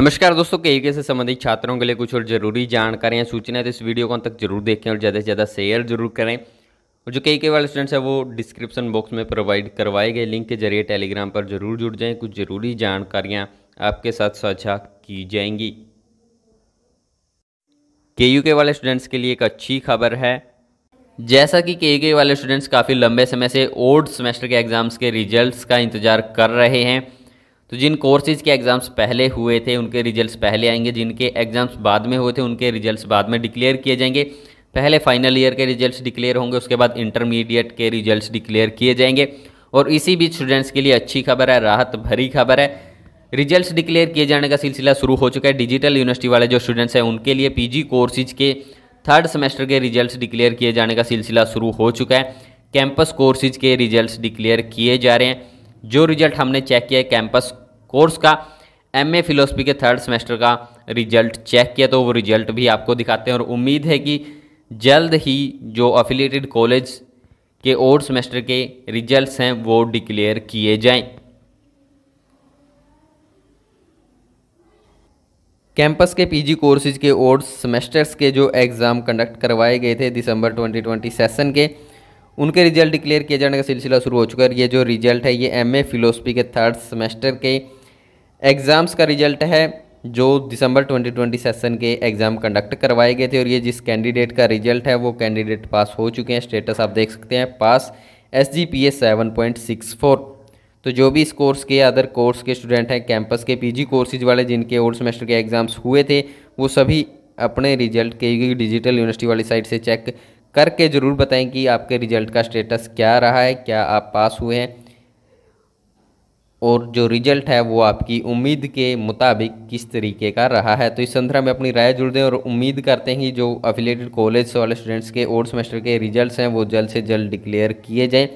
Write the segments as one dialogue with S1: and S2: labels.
S1: नमस्कार दोस्तों के के से संबंधित छात्रों के लिए कुछ और जरूरी जानकारियाँ सूचना है तो इस वीडियो को अंत तक जरूर देखें और ज़्यादा से ज़्यादा शेयर जरूर करें और जो के के वाले स्टूडेंट्स हैं वो डिस्क्रिप्शन बॉक्स में प्रोवाइड करवाए गए लिंक के जरिए टेलीग्राम पर जरूर जुड़ जाएँ कुछ ज़रूरी जानकारियाँ आपके साथ साझा की जाएंगी के यू के वाले स्टूडेंट्स के लिए एक अच्छी खबर है जैसा कि के के वाले स्टूडेंट्स काफ़ी लंबे समय से ओल्ड सेमेस्टर के एग्ज़ाम्स के रिजल्ट्स का इंतज़ार कर रहे हैं तो जिन कोर्सेज़ के एग्ज़ाम्स पहले हुए थे उनके रिजल्ट्स पहले आएंगे जिनके एग्ज़ाम्स बाद में हुए थे उनके रिजल्ट्स बाद में डिक्लेयर किए जाएंगे पहले फाइनल ईयर के रिजल्ट्स डिक्लेयर होंगे उसके बाद इंटरमीडिएट के रिजल्ट्स डिक्लेयर किए जाएंगे और इसी बीच स्टूडेंट्स के लिए अच्छी खबर है राहत भरी खबर है रिजल्ट्स डिक्लेयर किए जाने का सिलसिला शुरू हो चुका है डिजिटल यूनिवर्सिटी वाले जो स्टूडेंट्स हैं उनके लिए पीजी कोर्सेज के थर्ड सेमेस्टर के रिजल्ट्स डिक्लेयर किए जाने का सिलसिला शुरू हो चुका है कैंपस कोर्सेज के रिजल्ट्स डिक्लेयर किए जा रहे हैं जो रिजल्ट हमने चेक किया है कैंपस कोर्स का एम ए फिलोसफी के थर्ड सेमेस्टर का रिजल्ट चेक किया तो वो रिजल्ट भी आपको दिखाते हैं और उम्मीद है कि जल्द ही जो अफिलेटेड कॉलेज के और सेमेस्टर के रिजल्ट्स हैं वो डिक्लेयर किए जाएं कैंपस के पीजी कोर्सेज के और सेमेस्टर्स के जो एग्ज़ाम कंडक्ट करवाए गए थे दिसंबर 2020 सेशन के उनके रिजल्ट डिक्लेयर किए जाने का सिलसिला शुरू हो चुका है ये जो रिजल्ट है ये एम ए फिलोसफी के थर्ड सेमेस्टर के एग्ज़ाम्स का रिजल्ट है जो दिसंबर 2020 सेशन के एग्ज़ाम कंडक्ट करवाए गए थे और ये जिस कैंडिडेट का रिजल्ट है वो कैंडिडेट पास हो चुके हैं स्टेटस आप देख सकते हैं pass S G P A seven point six four तो जो भी इस कोर्स के अदर कोर्स के स्टूडेंट हैं कैंपस के पीजी कोर्सेज वाले जिनके ओल्ड सेमेस्टर के एग्ज़ाम्स हुए थे वो सभी अपने रिजल्ट के डिजिटल यूनिवर्सिटी वाली साइट से चेक करके ज़रूर बताएं कि आपके रिज़ल्ट का स्टेटस क्या रहा है क्या आप पास हुए हैं और जो रिज़ल्ट है वो आपकी उम्मीद के मुताबिक किस तरीके का रहा है तो इस संदर्भ में अपनी राय जुड़ दें और उम्मीद करते हैं कि जो अफिलेटेड कॉलेज वाले स्टूडेंट्स के और सेमेस्टर के रिज़ल्ट हैं वो जल्द से जल्द डिक्लेयर किए जाएँ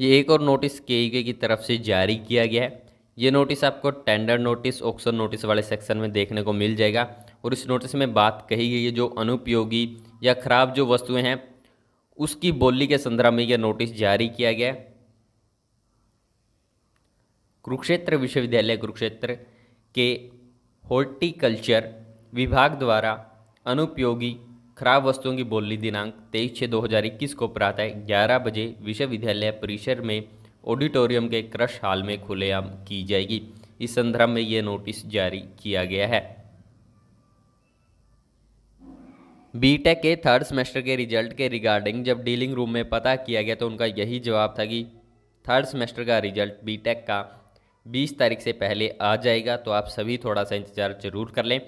S1: ये एक और नोटिस के की तरफ से जारी किया गया है ये नोटिस आपको टेंडर नोटिस ऑक्शन नोटिस वाले सेक्शन में देखने को मिल जाएगा और इस नोटिस में बात कही गई है जो अनुपयोगी या खराब जो वस्तुएं हैं उसकी बोली के संदर्भ में यह नोटिस जारी किया गया कुरुक्षेत्र विश्वविद्यालय कुरुक्षेत्र के हॉर्टिकल्चर विभाग द्वारा अनुपयोगी खराब वस्तुओं की बोली दिनांक तेईस छः दो हज़ार इक्कीस को प्रातः ग्यारह बजे विश्वविद्यालय परिसर में ऑडिटोरियम के क्रश हॉल में खुलेआम की जाएगी इस संदर्भ में यह नोटिस जारी किया गया है बीटेक के थर्ड सेमेस्टर के रिजल्ट के रिगार्डिंग जब डीलिंग रूम में पता किया गया तो उनका यही जवाब था कि थर्ड सेमेस्टर का रिजल्ट बीटेक का 20 तारीख से पहले आ जाएगा तो आप सभी थोड़ा सा इंतज़ार जरूर कर लें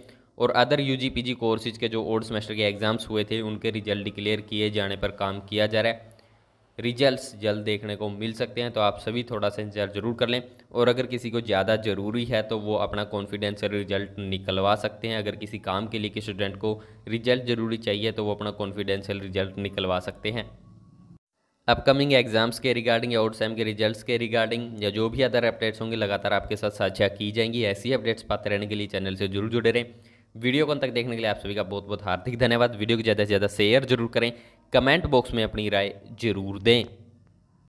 S1: और अदर यू जी कोर्सेज के जो ओल्ड सेमेस्टर के एग्ज़ाम्स हुए थे उनके रिजल्ट डिक्लेयर किए जाने पर काम किया जा रहा है रिजल्ट्स जल्द देखने को मिल सकते हैं तो आप सभी थोड़ा सा इंतजार ज़रूर कर लें और अगर किसी को ज़्यादा ज़रूरी है तो वो अपना कॉन्फिडेंस रिजल्ट निकलवा सकते हैं अगर किसी काम के लिए किसी स्टूडेंट को रिजल्ट ज़रूरी चाहिए तो वो अपना कॉन्फिडेंशियल रिजल्ट निकलवा सकते हैं अपकमिंग एग्जाम्स के रिगार्डिंग या आउट के रिजल्ट्स के रिगार्डिंग या जो भी अदर अपडेट्स होंगे लगातार आपके साथ साझा की जाएंगी ऐसी अपडेट्स पाते रहने के लिए चैनल से जरूर जुड़े रहें वीडियो को तक देखने के लिए आप सभी का बहुत बहुत हार्दिक धन्यवाद वीडियो को ज़्यादा से ज़्यादा शेयर जरूर करें कमेंट बॉक्स में अपनी राय जरूर दें